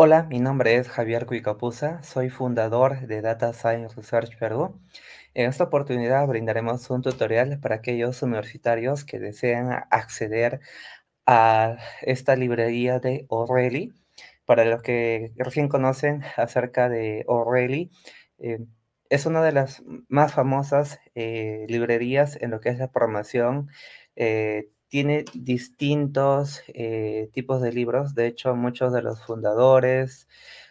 Hola, mi nombre es Javier Cuicapuza, soy fundador de Data Science Research Perú. En esta oportunidad brindaremos un tutorial para aquellos universitarios que desean acceder a esta librería de O'Reilly. Para los que recién conocen acerca de O'Reilly, eh, es una de las más famosas eh, librerías en lo que es la formación eh, tiene distintos eh, tipos de libros. De hecho, muchos de los fundadores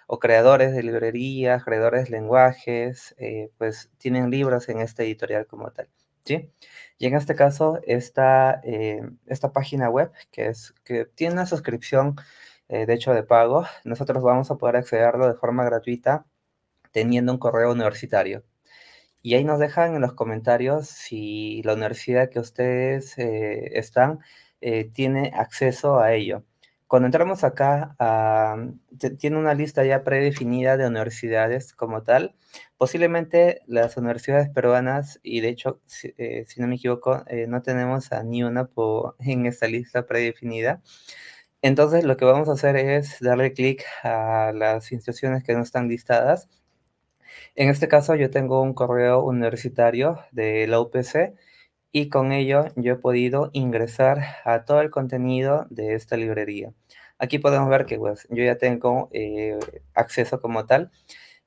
o creadores de librerías, creadores de lenguajes, eh, pues tienen libros en esta editorial como tal. ¿sí? Y en este caso, esta, eh, esta página web, que, es, que tiene una suscripción, de hecho, de pago, nosotros vamos a poder accederlo de forma gratuita teniendo un correo universitario. Y ahí nos dejan en los comentarios si la universidad que ustedes eh, están eh, tiene acceso a ello. Cuando entramos acá, mm, tiene una lista ya predefinida de universidades como tal. Posiblemente las universidades peruanas, y de hecho, si, eh, no me equivoco, no tenemos a ni una en esta lista predefinida. Entonces, lo que vamos a hacer es darle clic a las instituciones que no están listadas en este caso yo tengo un correo universitario de la UPC y con ello yo he podido ingresar a todo el contenido de esta librería. Aquí podemos ver que pues, yo ya tengo eh, acceso como tal,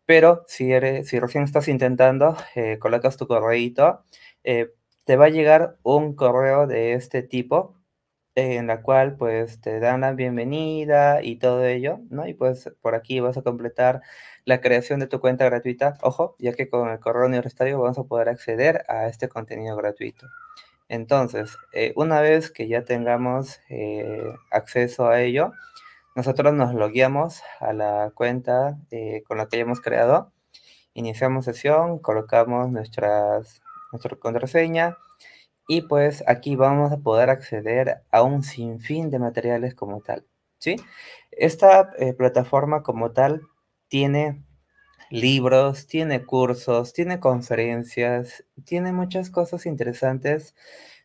pero si, eres, si recién estás intentando, eh, colocas tu correo, eh, te va a llegar un correo de este tipo en la cual pues te dan la bienvenida y todo ello, ¿no? Y pues por aquí vas a completar la creación de tu cuenta gratuita, ojo, ya que con el correo universitario vamos a poder acceder a este contenido gratuito. Entonces, eh, una vez que ya tengamos eh, acceso a ello, nosotros nos logueamos a la cuenta eh, con la que ya hemos creado, iniciamos sesión, colocamos nuestras, nuestra contraseña, y pues aquí vamos a poder acceder a un sinfín de materiales como tal. ¿sí? Esta eh, plataforma como tal tiene libros, tiene cursos, tiene conferencias, tiene muchas cosas interesantes.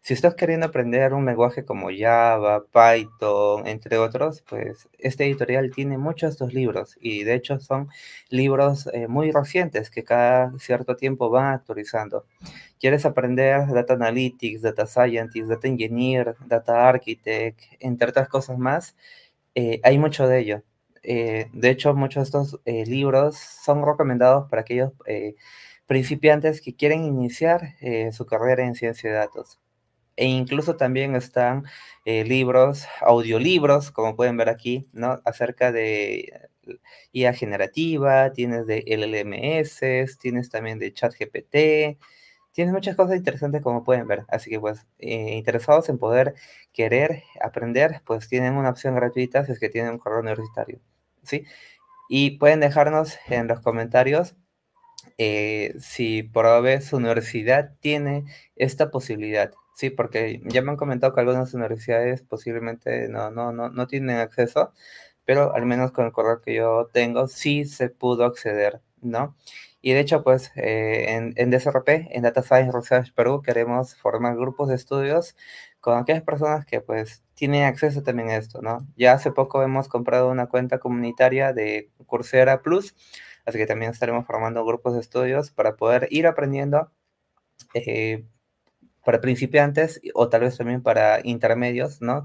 Si estás queriendo aprender un lenguaje como Java, Python, entre otros, pues este editorial tiene muchos de estos libros y de hecho son libros eh, muy recientes que cada cierto tiempo van actualizando. ¿Quieres aprender Data Analytics, Data Scientist, Data Engineer, Data Architect, entre otras cosas más? Eh, hay mucho de ello. Eh, de hecho, muchos de estos eh, libros son recomendados para aquellos eh, principiantes que quieren iniciar su carrera en ciencia de datos. E incluso también están libros, audiolibros, como pueden ver aquí, ¿no? acerca de IA generativa, tienes de LLMS, tienes también de ChatGPT, tienes muchas cosas interesantes como pueden ver. Así que pues interesados en poder querer aprender, pues tienen una opción gratuita si es que tienen un correo universitario. ¿sí? Y pueden dejarnos en los comentarios eh, si por ahora su universidad tiene esta posibilidad, ¿sí? Porque ya me han comentado que algunas universidades posiblemente no, no, no, no tienen acceso, pero al menos con el correo que yo tengo sí se pudo acceder ¿no? Y de hecho, pues eh, en, en, DSRP, en Data Science Research Perú, queremos formar grupos de estudios con aquellas personas que pues tienen acceso también a esto, ¿no? Ya hace poco hemos comprado una cuenta comunitaria de Coursera Plus, así que también estaremos formando grupos de estudios para poder ir aprendiendo eh, para principiantes o tal vez también para intermedios, ¿no?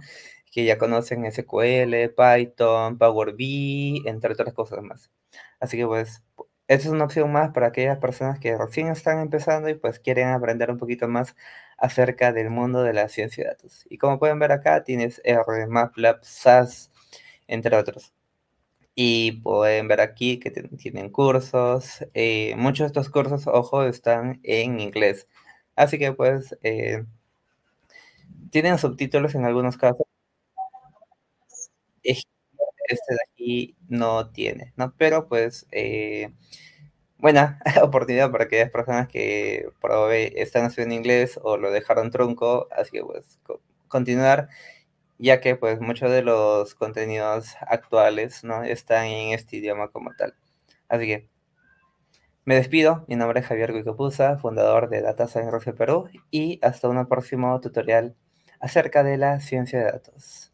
que ya conocen SQL, Python, Power BI, entre otras cosas más. Así que pues esta es una opción más para aquellas personas que recién están empezando y pues quieren aprender un poquito más acerca del mundo de la ciencia de datos. Y como pueden ver acá, tienes R, MATLAB, SAS, entre otros. Y pueden ver aquí que tienen cursos. Eh, muchos de estos cursos, ojo, están en inglés. Así que pues eh, tienen subtítulos en algunos casos, este de aquí no tiene, ¿no? Pero pues eh, buena oportunidad para aquellas personas que probé, están haciendo inglés o lo dejaron trunco, así que pues continuar, ya que pues muchos de los contenidos actuales, ¿no? Están en este idioma como tal. Así que me despido, mi nombre es Javier Guicopusa, fundador de Data Science Perú, y hasta un próximo tutorial acerca de la ciencia de datos.